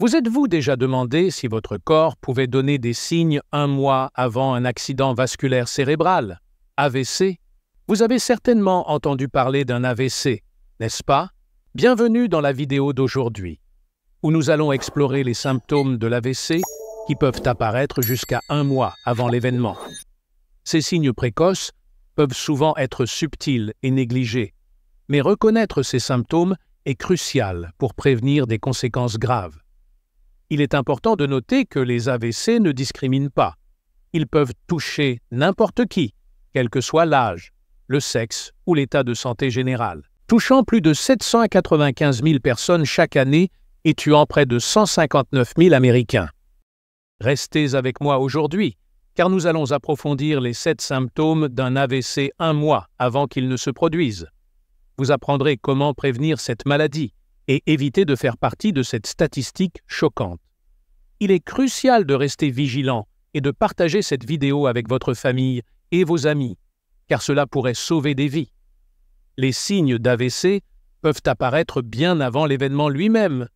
Vous êtes-vous déjà demandé si votre corps pouvait donner des signes un mois avant un accident vasculaire cérébral, AVC Vous avez certainement entendu parler d'un AVC, n'est-ce pas Bienvenue dans la vidéo d'aujourd'hui, où nous allons explorer les symptômes de l'AVC qui peuvent apparaître jusqu'à un mois avant l'événement. Ces signes précoces peuvent souvent être subtils et négligés, mais reconnaître ces symptômes est crucial pour prévenir des conséquences graves. Il est important de noter que les AVC ne discriminent pas. Ils peuvent toucher n'importe qui, quel que soit l'âge, le sexe ou l'état de santé général, touchant plus de 795 000 personnes chaque année et tuant près de 159 000 Américains. Restez avec moi aujourd'hui, car nous allons approfondir les sept symptômes d'un AVC un mois avant qu'il ne se produise. Vous apprendrez comment prévenir cette maladie et éviter de faire partie de cette statistique choquante. Il est crucial de rester vigilant et de partager cette vidéo avec votre famille et vos amis, car cela pourrait sauver des vies. Les signes d'AVC peuvent apparaître bien avant l'événement lui-même,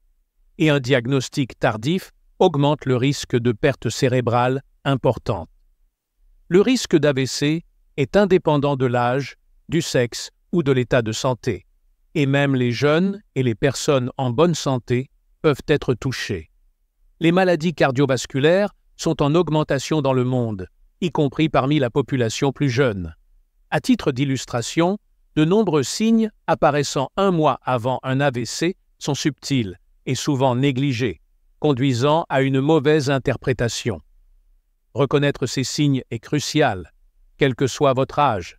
et un diagnostic tardif augmente le risque de perte cérébrale importante. Le risque d'AVC est indépendant de l'âge, du sexe ou de l'état de santé, et même les jeunes et les personnes en bonne santé peuvent être touchés les maladies cardiovasculaires sont en augmentation dans le monde, y compris parmi la population plus jeune. À titre d'illustration, de nombreux signes apparaissant un mois avant un AVC sont subtils et souvent négligés, conduisant à une mauvaise interprétation. Reconnaître ces signes est crucial, quel que soit votre âge,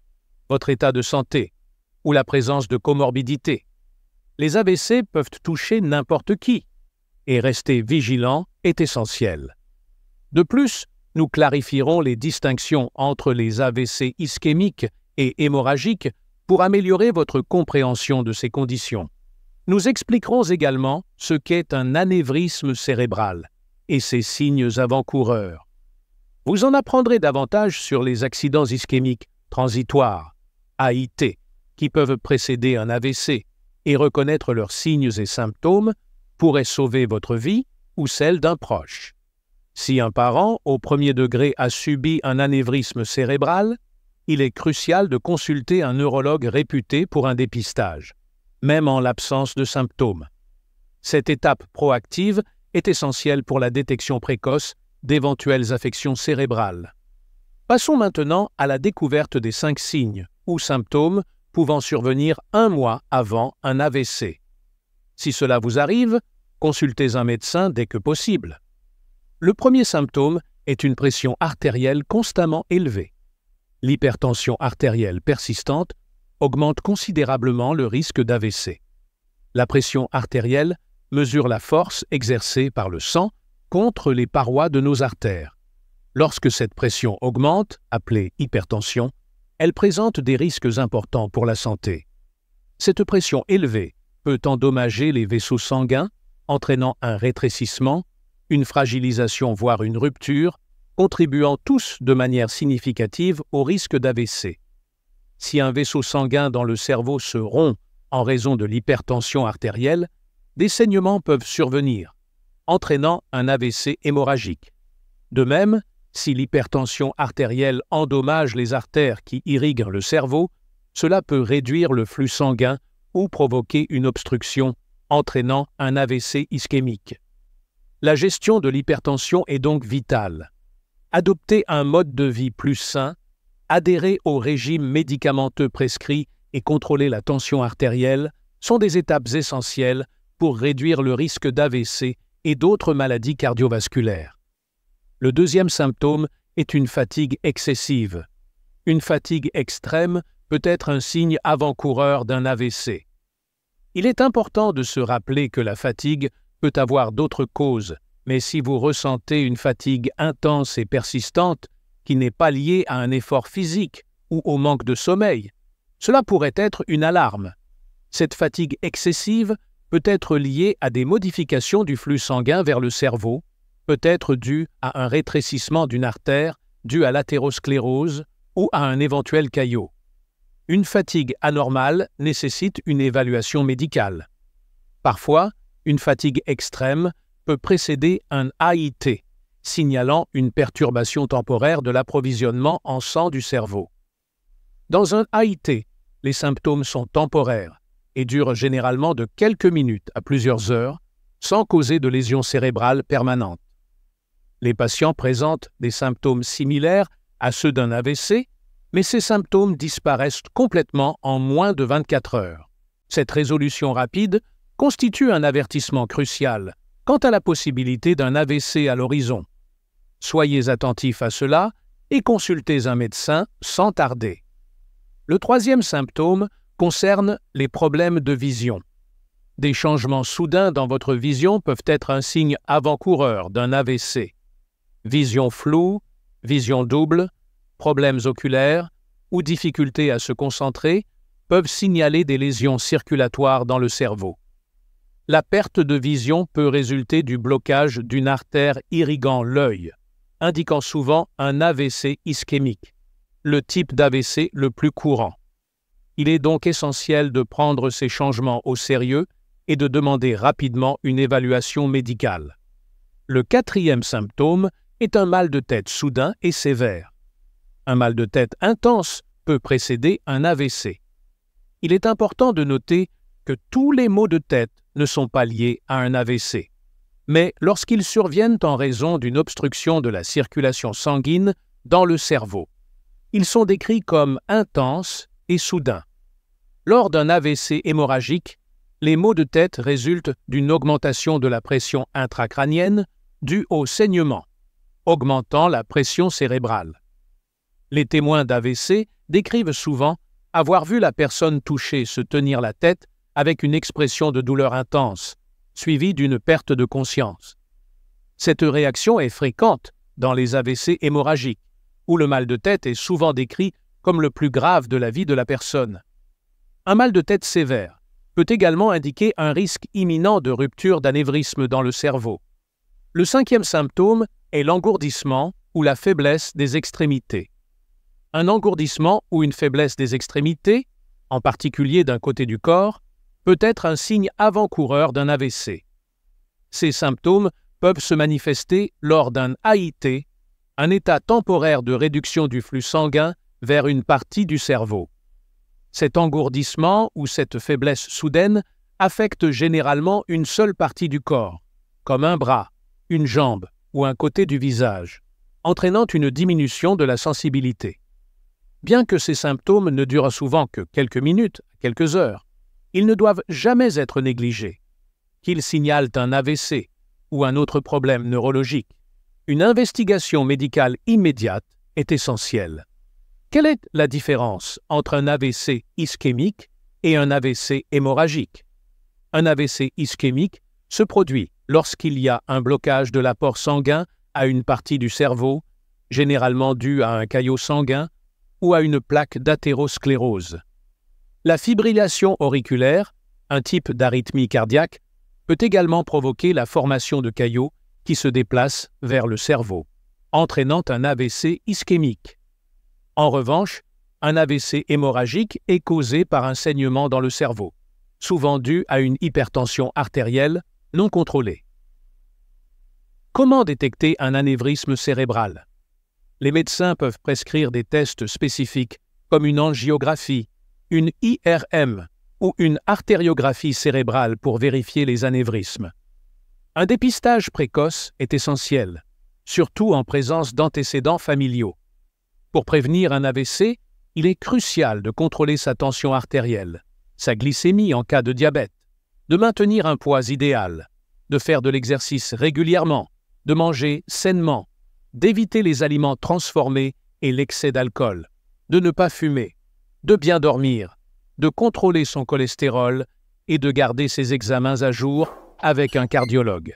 votre état de santé ou la présence de comorbidités. Les AVC peuvent toucher n'importe qui, et rester vigilant est essentiel. De plus, nous clarifierons les distinctions entre les AVC ischémiques et hémorragiques pour améliorer votre compréhension de ces conditions. Nous expliquerons également ce qu'est un anévrisme cérébral et ses signes avant-coureurs. Vous en apprendrez davantage sur les accidents ischémiques transitoires, AIT, qui peuvent précéder un AVC, et reconnaître leurs signes et symptômes pourrait sauver votre vie ou celle d'un proche. Si un parent au premier degré a subi un anévrisme cérébral, il est crucial de consulter un neurologue réputé pour un dépistage, même en l'absence de symptômes. Cette étape proactive est essentielle pour la détection précoce d'éventuelles affections cérébrales. Passons maintenant à la découverte des cinq signes ou symptômes pouvant survenir un mois avant un AVC. Si cela vous arrive, consultez un médecin dès que possible. Le premier symptôme est une pression artérielle constamment élevée. L'hypertension artérielle persistante augmente considérablement le risque d'AVC. La pression artérielle mesure la force exercée par le sang contre les parois de nos artères. Lorsque cette pression augmente, appelée hypertension, elle présente des risques importants pour la santé. Cette pression élevée peut endommager les vaisseaux sanguins, entraînant un rétrécissement, une fragilisation voire une rupture, contribuant tous de manière significative au risque d'AVC. Si un vaisseau sanguin dans le cerveau se rompt en raison de l'hypertension artérielle, des saignements peuvent survenir, entraînant un AVC hémorragique. De même, si l'hypertension artérielle endommage les artères qui irriguent le cerveau, cela peut réduire le flux sanguin ou provoquer une obstruction, entraînant un AVC ischémique. La gestion de l'hypertension est donc vitale. Adopter un mode de vie plus sain, adhérer au régime médicamenteux prescrit et contrôler la tension artérielle sont des étapes essentielles pour réduire le risque d'AVC et d'autres maladies cardiovasculaires. Le deuxième symptôme est une fatigue excessive. Une fatigue extrême peut être un signe avant-coureur d'un AVC. Il est important de se rappeler que la fatigue peut avoir d'autres causes, mais si vous ressentez une fatigue intense et persistante qui n'est pas liée à un effort physique ou au manque de sommeil, cela pourrait être une alarme. Cette fatigue excessive peut être liée à des modifications du flux sanguin vers le cerveau, peut être due à un rétrécissement d'une artère due à l'athérosclérose ou à un éventuel caillot une fatigue anormale nécessite une évaluation médicale. Parfois, une fatigue extrême peut précéder un AIT, signalant une perturbation temporaire de l'approvisionnement en sang du cerveau. Dans un AIT, les symptômes sont temporaires et durent généralement de quelques minutes à plusieurs heures, sans causer de lésions cérébrales permanentes. Les patients présentent des symptômes similaires à ceux d'un AVC, mais ces symptômes disparaissent complètement en moins de 24 heures. Cette résolution rapide constitue un avertissement crucial quant à la possibilité d'un AVC à l'horizon. Soyez attentifs à cela et consultez un médecin sans tarder. Le troisième symptôme concerne les problèmes de vision. Des changements soudains dans votre vision peuvent être un signe avant-coureur d'un AVC. Vision floue, vision double, problèmes oculaires ou difficultés à se concentrer peuvent signaler des lésions circulatoires dans le cerveau. La perte de vision peut résulter du blocage d'une artère irriguant l'œil, indiquant souvent un AVC ischémique, le type d'AVC le plus courant. Il est donc essentiel de prendre ces changements au sérieux et de demander rapidement une évaluation médicale. Le quatrième symptôme est un mal de tête soudain et sévère, un mal de tête intense peut précéder un AVC. Il est important de noter que tous les maux de tête ne sont pas liés à un AVC. Mais lorsqu'ils surviennent en raison d'une obstruction de la circulation sanguine dans le cerveau, ils sont décrits comme intenses et soudains. Lors d'un AVC hémorragique, les maux de tête résultent d'une augmentation de la pression intracrânienne due au saignement, augmentant la pression cérébrale. Les témoins d'AVC décrivent souvent avoir vu la personne touchée se tenir la tête avec une expression de douleur intense, suivie d'une perte de conscience. Cette réaction est fréquente dans les AVC hémorragiques, où le mal de tête est souvent décrit comme le plus grave de la vie de la personne. Un mal de tête sévère peut également indiquer un risque imminent de rupture d'anévrisme dans le cerveau. Le cinquième symptôme est l'engourdissement ou la faiblesse des extrémités un engourdissement ou une faiblesse des extrémités, en particulier d'un côté du corps, peut être un signe avant-coureur d'un AVC. Ces symptômes peuvent se manifester lors d'un AIT, un état temporaire de réduction du flux sanguin vers une partie du cerveau. Cet engourdissement ou cette faiblesse soudaine affecte généralement une seule partie du corps, comme un bras, une jambe ou un côté du visage, entraînant une diminution de la sensibilité. Bien que ces symptômes ne durent souvent que quelques minutes, quelques heures, ils ne doivent jamais être négligés. Qu'ils signalent un AVC ou un autre problème neurologique, une investigation médicale immédiate est essentielle. Quelle est la différence entre un AVC ischémique et un AVC hémorragique Un AVC ischémique se produit lorsqu'il y a un blocage de l'apport sanguin à une partie du cerveau, généralement dû à un caillot sanguin ou à une plaque d'athérosclérose. La fibrillation auriculaire, un type d'arythmie cardiaque, peut également provoquer la formation de caillots qui se déplacent vers le cerveau, entraînant un AVC ischémique. En revanche, un AVC hémorragique est causé par un saignement dans le cerveau, souvent dû à une hypertension artérielle non contrôlée. Comment détecter un anévrisme cérébral les médecins peuvent prescrire des tests spécifiques comme une angiographie, une IRM ou une artériographie cérébrale pour vérifier les anévrismes. Un dépistage précoce est essentiel, surtout en présence d'antécédents familiaux. Pour prévenir un AVC, il est crucial de contrôler sa tension artérielle, sa glycémie en cas de diabète, de maintenir un poids idéal, de faire de l'exercice régulièrement, de manger sainement d'éviter les aliments transformés et l'excès d'alcool, de ne pas fumer, de bien dormir, de contrôler son cholestérol et de garder ses examens à jour avec un cardiologue.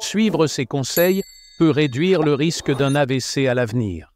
Suivre ces conseils peut réduire le risque d'un AVC à l'avenir.